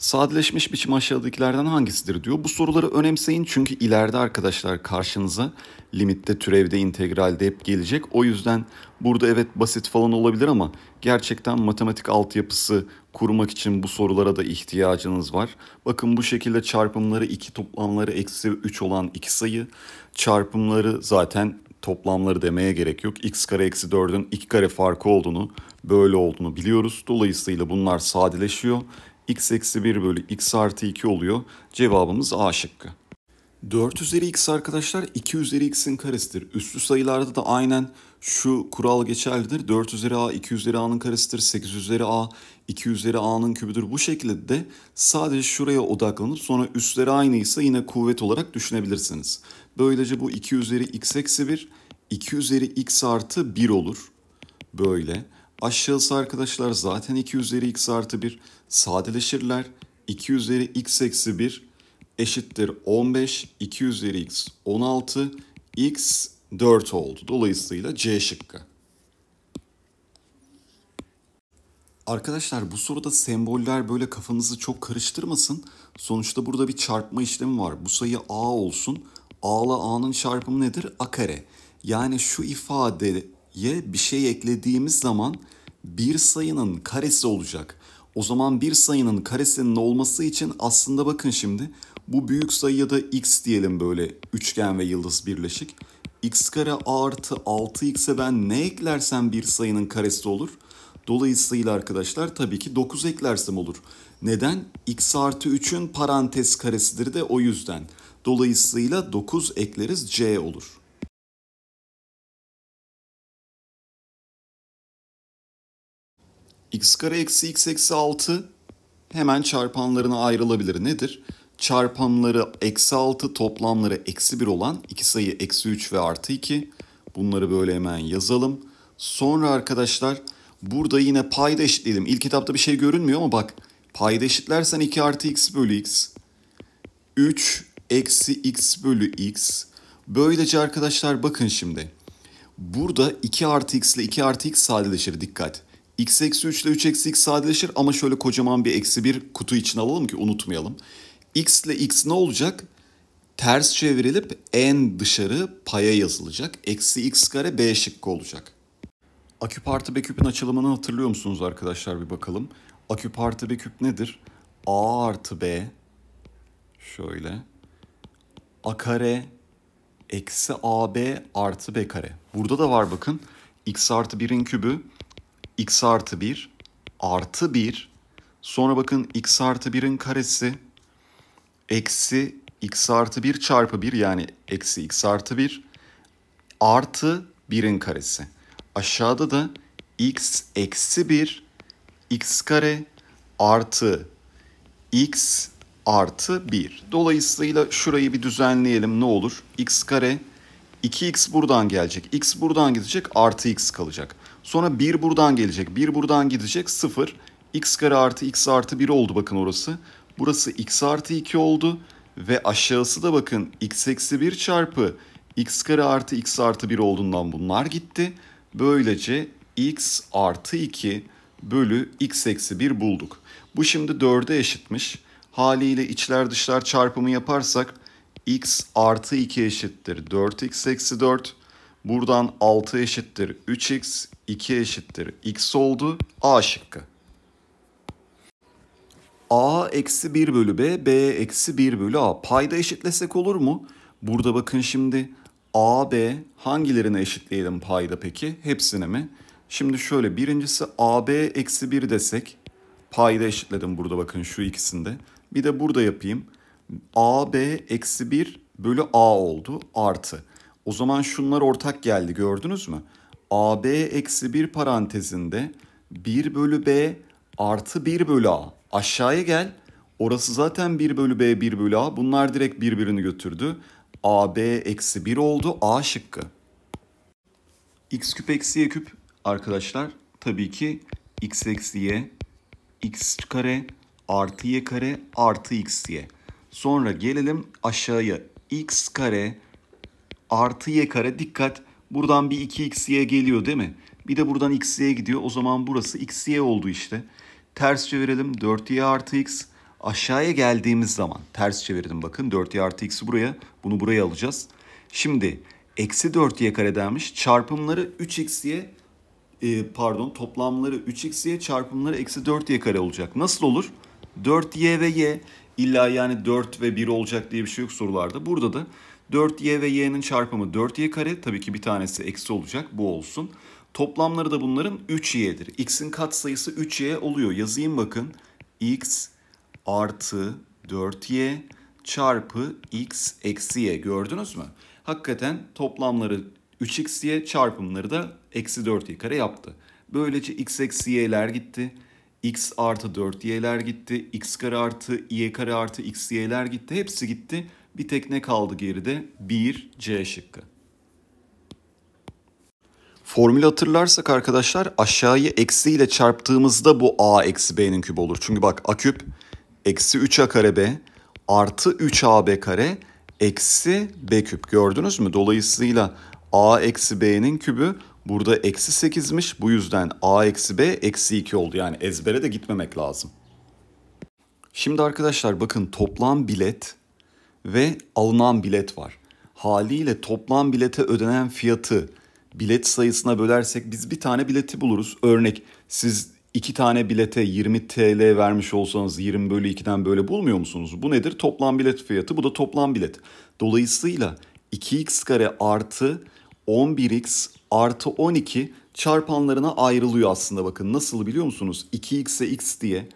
Sadeleşmiş biçim aşağıdakilerden hangisidir diyor. Bu soruları önemseyin çünkü ileride arkadaşlar karşınıza limitte, türevde, integralde hep gelecek. O yüzden burada evet basit falan olabilir ama gerçekten matematik altyapısı kurmak için bu sorulara da ihtiyacınız var. Bakın bu şekilde çarpımları 2 toplamları eksi 3 olan iki sayı çarpımları zaten toplamları demeye gerek yok. x kare eksi 4'ün 2 kare farkı olduğunu böyle olduğunu biliyoruz. Dolayısıyla bunlar sadeleşiyor x eksi 1 bölü x artı 2 oluyor. Cevabımız A şıkkı. 4 üzeri x arkadaşlar 2 üzeri x'in karesidir. Üstlü sayılarda da aynen şu kural geçerlidir. 4 üzeri a 2 üzeri a'nın karesidir. 8 üzeri a 2 üzeri a'nın kübüdür. Bu şekilde de sadece şuraya odaklanıp sonra üstleri aynıysa yine kuvvet olarak düşünebilirsiniz. Böylece bu 2 üzeri x eksi 1, 2 üzeri x artı 1 olur. Böyle. Aşağısı arkadaşlar zaten 2 üzeri x artı 1. Sadeleşirler. 2 üzeri x eksi 1 eşittir 15. 2 üzeri x 16. x 4 oldu. Dolayısıyla C şıkkı. Arkadaşlar bu soruda semboller böyle kafanızı çok karıştırmasın. Sonuçta burada bir çarpma işlemi var. Bu sayı A olsun. A ile A'nın çarpımı nedir? A kare. Yani şu ifade ye bir şey eklediğimiz zaman bir sayının karesi olacak. O zaman bir sayının karesinin olması için aslında bakın şimdi bu büyük sayıya da x diyelim böyle üçgen ve yıldız birleşik. x kare artı 6x'e ben ne eklersem bir sayının karesi olur. Dolayısıyla arkadaşlar tabii ki 9 eklersem olur. Neden? x artı 3'ün parantez karesidir de o yüzden. Dolayısıyla 9 ekleriz c olur. x kare eksi x eksi 6 hemen çarpanlarına ayrılabilir. Nedir? Çarpanları eksi 6, toplamları eksi 1 olan iki sayı eksi 3 ve artı 2. Bunları böyle hemen yazalım. Sonra arkadaşlar burada yine payda eşitledim. İlk etapta bir şey görünmüyor ama bak payda eşitlersen 2 artı x bölü x. 3 eksi x bölü x. Böylece arkadaşlar bakın şimdi. Burada 2 artı x ile 2 artı x sadeleşir dikkat x eksi 3 ile 3 eksi x sadeleşir ama şöyle kocaman bir eksi 1 kutu için alalım ki unutmayalım. x ile x ne olacak? Ters çevrilip en dışarı paya yazılacak. Eksi x kare b şıkkı olacak. Aküp artı B küpün açılımını hatırlıyor musunuz arkadaşlar bir bakalım. Aküp artı B küp nedir? A artı B şöyle A kare eksi AB artı B kare. Burada da var bakın. X artı 1'in kübü x artı 1 artı 1 sonra bakın x artı 1'in karesi eksi x artı 1 çarpı 1 yani eksi x artı 1 artı 1'in karesi. Aşağıda da x eksi 1 x kare artı x artı 1. Dolayısıyla şurayı bir düzenleyelim ne olur? x kare 2x buradan gelecek. x buradan gidecek artı x kalacak. Sonra 1 buradan gelecek. 1 buradan gidecek. 0. X kare artı X artı 1 oldu bakın orası. Burası X artı 2 oldu. Ve aşağısı da bakın X eksi 1 çarpı X kare artı X artı 1 olduğundan bunlar gitti. Böylece X artı 2 bölü X eksi 1 bulduk. Bu şimdi 4'e eşitmiş. Haliyle içler dışlar çarpımı yaparsak x artı 2 eşittir 4x eksi 4 Buradan 6 eşittir 3x, 2 eşittir x oldu. A şıkkı. A eksi 1 bölü B, B eksi 1 bölü A. Payda eşitlesek olur mu? Burada bakın şimdi A, B hangilerine eşitleyelim payda peki? Hepsine mi? Şimdi şöyle birincisi A, B eksi 1 desek. Payda eşitledim burada bakın şu ikisinde. Bir de burada yapayım. A, B eksi 1 bölü A oldu artı. O zaman şunlar ortak geldi gördünüz mü? AB eksi 1 parantezinde 1 bölü B artı 1 bölü A. Aşağıya gel. Orası zaten 1 bölü B 1 bölü A. Bunlar direkt birbirini götürdü. AB eksi 1 oldu. A şıkkı. X küp eksi Y küp arkadaşlar tabii ki X eksi Y X kare artı Y kare artı X diye. Sonra gelelim aşağıya X kare artı y kare dikkat buradan bir 2xy geliyor değil mi? Bir de buradan x'ye gidiyor. O zaman burası x'ye oldu işte. Ters çevirelim 4y artı x. Aşağıya geldiğimiz zaman ters çevirdim bakın 4y artı x'i buraya bunu buraya alacağız. Şimdi eksi 4y kare denmiş çarpımları 3xy e, pardon toplamları 3xy çarpımları eksi 4y kare olacak. Nasıl olur? 4y ve y illa yani 4 ve 1 olacak diye bir şey yok sorularda. Burada da 4y ve y'nin çarpımı 4y kare. Tabii ki bir tanesi eksi olacak bu olsun. Toplamları da bunların 3y'dir. x'in katsayısı 3y oluyor. Yazayım bakın. x artı 4y çarpı x eksi y gördünüz mü? Hakikaten toplamları 3xy çarpımları da eksi 4y kare yaptı. Böylece x eksi y'ler gitti. x artı 4y'ler gitti. x kare artı y kare artı x y'ler gitti. Hepsi gitti. Bir tek ne kaldı geride? 1 C şıkkı. Formül hatırlarsak arkadaşlar aşağıyı eksiyle çarptığımızda bu a eksi b'nin kübü olur. Çünkü bak a küp eksi 3a kare b artı 3ab kare eksi b küp gördünüz mü? Dolayısıyla a eksi b'nin kübü burada eksi 8'miş. Bu yüzden a eksi b eksi 2 oldu. Yani ezbere de gitmemek lazım. Şimdi arkadaşlar bakın toplam bilet ve alınan bilet var. Haliyle toplam bilete ödenen fiyatı bilet sayısına bölersek biz bir tane bileti buluruz. Örnek siz iki tane bilete 20 TL vermiş olsanız 20 bölü 2'den böyle bulmuyor musunuz? Bu nedir? Toplam bilet fiyatı. Bu da toplam bilet. Dolayısıyla 2x kare artı 11x artı 12 çarpanlarına ayrılıyor aslında bakın. Nasıl biliyor musunuz? 2x'e x diye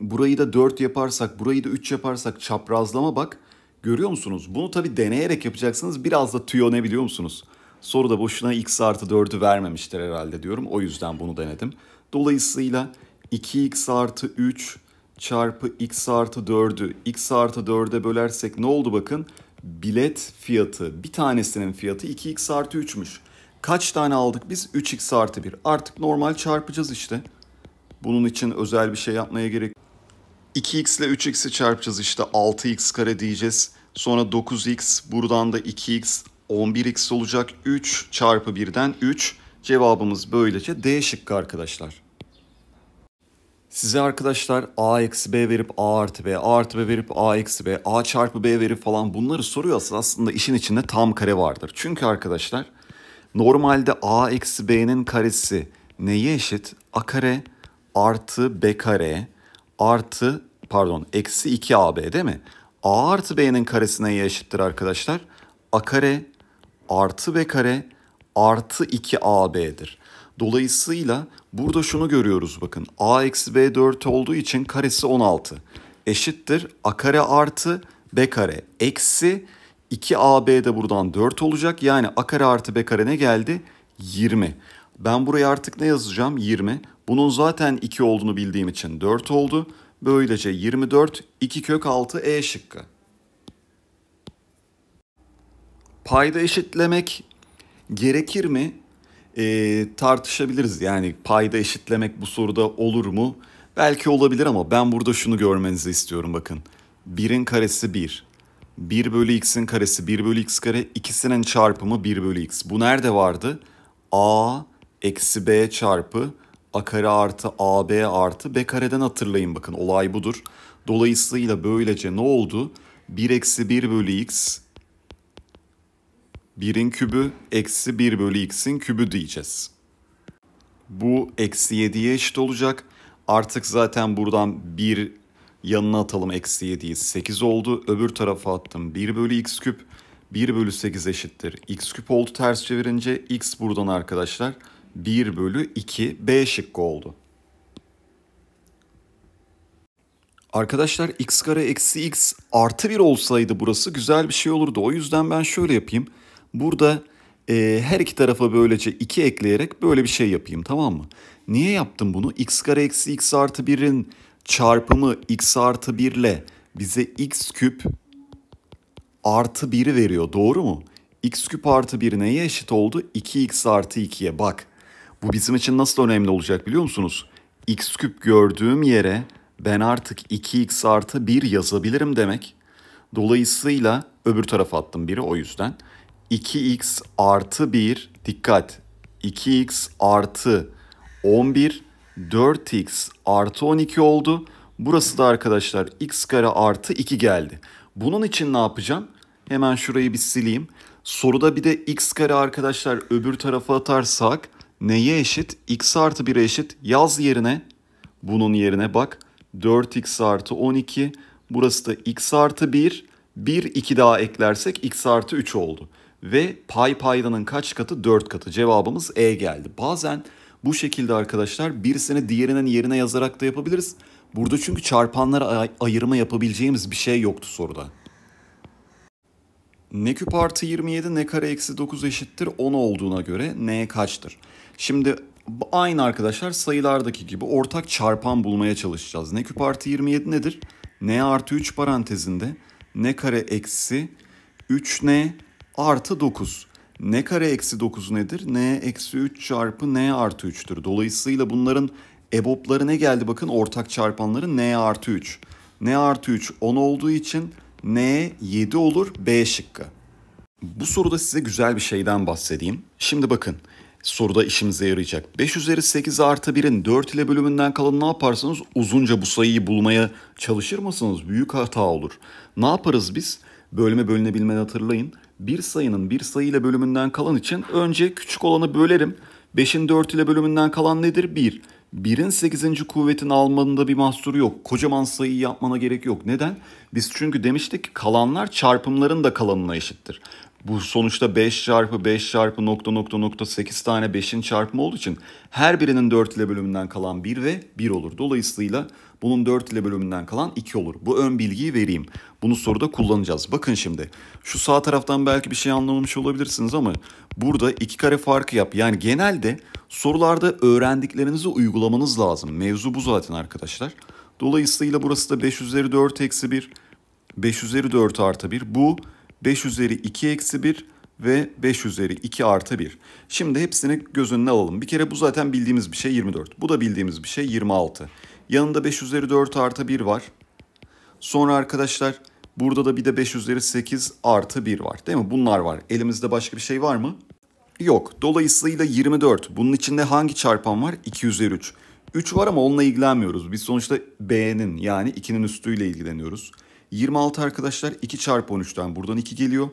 burayı da 4 yaparsak burayı da 3 yaparsak çaprazlama bak Görüyor musunuz? Bunu tabi deneyerek yapacaksınız. Biraz da tüyo ne biliyor musunuz? Soruda boşuna x artı 4'ü vermemiştir herhalde diyorum. O yüzden bunu denedim. Dolayısıyla 2x artı 3 çarpı x artı 4'ü x artı 4'e bölersek ne oldu bakın? Bilet fiyatı bir tanesinin fiyatı 2x artı 3'müş. Kaç tane aldık biz? 3x artı 1. Artık normal çarpacağız işte. Bunun için özel bir şey yapmaya gerek yok. 2x ile 3x'i çarpacağız işte 6x kare diyeceğiz. Sonra 9x buradan da 2x 11x olacak 3 çarpı 1'den 3. Cevabımız böylece D şıkkı arkadaşlar. Size arkadaşlar a eksi b verip a artı b, a artı b verip a eksi b, a çarpı b verip falan bunları soruyorsa aslında işin içinde tam kare vardır. Çünkü arkadaşlar normalde a eksi b'nin karesi neye eşit? a kare artı b kare artı pardon eksi 2 AB değil mi? A artı B'nin karesi neye eşittir arkadaşlar? A kare artı B kare artı 2 AB'dir. Dolayısıyla burada şunu görüyoruz bakın. A eksi B 4 olduğu için karesi 16. Eşittir A kare artı B kare eksi 2 AB de buradan 4 olacak. Yani A kare artı B kare ne geldi? 20. Ben buraya artık ne yazacağım? 20. Bunun zaten 2 olduğunu bildiğim için 4 oldu. Böylece 24 2 kök 6 E şıkkı. Payda eşitlemek gerekir mi? Ee, tartışabiliriz. Yani payda eşitlemek bu soruda olur mu? Belki olabilir ama ben burada şunu görmenizi istiyorum bakın. 1'in karesi 1. 1 bölü x'in karesi 1 bölü x kare ikisinin çarpımı 1 bölü x. Bu nerede vardı? a eksi b çarpı a kare artı ab artı b kareden hatırlayın bakın olay budur. Dolayısıyla böylece ne oldu? 1 eksi 1 bölü x 1'in kübü eksi 1 bölü x'in kübü diyeceğiz. Bu eksi 7'ye eşit olacak. Artık zaten buradan 1 yanına atalım eksi 7'yi 8 oldu. Öbür tarafa attım 1 bölü x küp. 1 bölü 8 eşittir. x küp oldu ters çevirince x buradan arkadaşlar 1 bölü 2 B şıkkı oldu. Arkadaşlar x kare eksi x artı 1 olsaydı burası güzel bir şey olurdu. O yüzden ben şöyle yapayım. Burada e, her iki tarafa böylece 2 ekleyerek böyle bir şey yapayım tamam mı? Niye yaptım bunu? x kare eksi x artı 1'in çarpımı x artı 1 ile bize x küp artı 1'i veriyor doğru mu? x küp artı 1 neye eşit oldu? 2x artı 2'ye bak. Bu bizim için nasıl önemli olacak biliyor musunuz? x küp gördüğüm yere ben artık 2x artı 1 yazabilirim demek. Dolayısıyla öbür tarafa attım biri o yüzden. 2x artı 1 dikkat 2x artı 11 4x artı 12 oldu. Burası da arkadaşlar x kare artı 2 geldi. Bunun için ne yapacağım? Hemen şurayı bir sileyim. Soruda bir de x kare arkadaşlar öbür tarafa atarsak neye eşit? x artı 1'e eşit. Yaz yerine bunun yerine bak 4x artı 12 burası da x artı 1 1 2 daha eklersek x artı 3 oldu. Ve pay paydanın kaç katı? 4 katı. Cevabımız E geldi. Bazen bu şekilde arkadaşlar birisini diğerinin yerine yazarak da yapabiliriz. Burada çünkü çarpanlara ay ayırma yapabileceğimiz bir şey yoktu soruda. Ne küp artı 27 ne kare eksi 9 eşittir 10 olduğuna göre n kaçtır? Şimdi aynı arkadaşlar sayılardaki gibi ortak çarpan bulmaya çalışacağız. Ne küp artı 27 nedir? n artı 3 parantezinde n kare eksi 3n artı 9. n kare eksi 9 nedir? n eksi 3 çarpı n artı 3'tür. Dolayısıyla bunların ebopları ne geldi bakın ortak çarpanları n artı 3. n artı 3 10 olduğu için n 7 olur B şıkkı. Bu soruda size güzel bir şeyden bahsedeyim. Şimdi bakın soruda işimize yarayacak. 5 üzeri 8 artı 1'in 4 ile bölümünden kalın ne yaparsanız uzunca bu sayıyı bulmaya çalışır mısınız? Büyük hata olur. Ne yaparız biz? Bölme bölünebilmeni hatırlayın. Bir sayının bir sayıyla bölümünden kalan için önce küçük olanı bölerim. 5'in 4 ile bölümünden kalan nedir? 1. 1'in 8. kuvvetini almanın bir mahsuru yok. Kocaman sayıyı yapmana gerek yok. Neden? Biz çünkü demiştik ki kalanlar çarpımların da kalanına eşittir bu sonuçta 5 çarpı 5 çarpı nokta nokta nokta 8 tane 5'in çarpımı olduğu için her birinin 4 ile bölümünden kalan 1 ve 1 olur. Dolayısıyla bunun 4 ile bölümünden kalan 2 olur. Bu ön bilgiyi vereyim. Bunu soruda kullanacağız. Bakın şimdi şu sağ taraftan belki bir şey anlamamış olabilirsiniz ama burada iki kare farkı yap. Yani genelde sorularda öğrendiklerinizi uygulamanız lazım. Mevzu bu zaten arkadaşlar. Dolayısıyla burası da 5 üzeri 4 eksi 1, 5 üzeri 4 artı 1. Bu 5 üzeri 2 eksi 1 ve 5 üzeri 2 artı 1. Şimdi hepsini göz önüne alalım. Bir kere bu zaten bildiğimiz bir şey 24. Bu da bildiğimiz bir şey 26. Yanında 5 üzeri 4 artı 1 var. Sonra arkadaşlar burada da bir de 5 üzeri 8 artı 1 var. Değil mi? Bunlar var. Elimizde başka bir şey var mı? Yok. Dolayısıyla 24. Bunun içinde hangi çarpan var? 2 üzeri 3. 3 var ama onunla ilgilenmiyoruz. Biz sonuçta B'nin yani 2'nin üstüyle ilgileniyoruz. 26 arkadaşlar 2 çarpı 13'ten buradan 2 geliyor.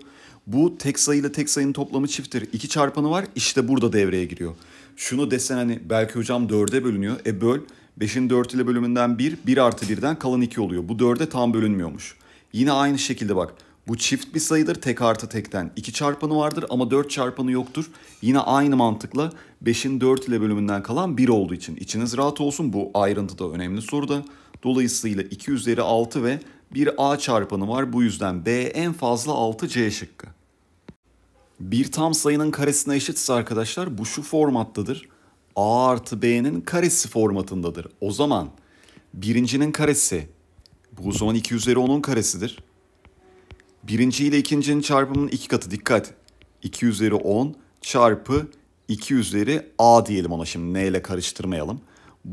Bu tek sayı ile tek sayının toplamı çifttir. 2 çarpanı var işte burada devreye giriyor. Şunu desen hani belki hocam 4'e bölünüyor. E böl 5'in 4 ile bölümünden 1, 1 artı 1'den kalan 2 oluyor. Bu 4'e tam bölünmüyormuş. Yine aynı şekilde bak. Bu çift bir sayıdır tek artı tekten. 2 çarpanı vardır ama 4 çarpanı yoktur. Yine aynı mantıkla 5'in 4 ile bölümünden kalan 1 olduğu için. içiniz rahat olsun bu ayrıntı da önemli soruda. Dolayısıyla 2 üzeri 6 ve bir A çarpanı var bu yüzden B en fazla 6 C şıkkı. Bir tam sayının karesine eşitse arkadaşlar bu şu formattadır. A artı B'nin karesi formatındadır. O zaman birincinin karesi bu o zaman 2 üzeri 10'un karesidir. Birinci ile ikincinin çarpımının iki katı dikkat. 2 üzeri 10 çarpı 2 üzeri A diyelim ona şimdi N ile karıştırmayalım.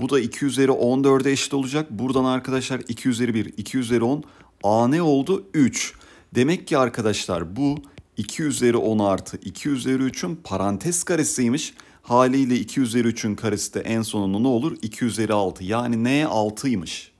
Bu da 2 üzeri 14'e eşit olacak. Buradan arkadaşlar 2 üzeri 1, 2 üzeri 10. A ne oldu? 3. Demek ki arkadaşlar bu 2 üzeri 10 artı 2 üzeri 3'ün parantez karesiymiş. Haliyle 2 üzeri 3'ün karesi de en sonunda ne olur? 2 üzeri 6. Yani n 6'ymış.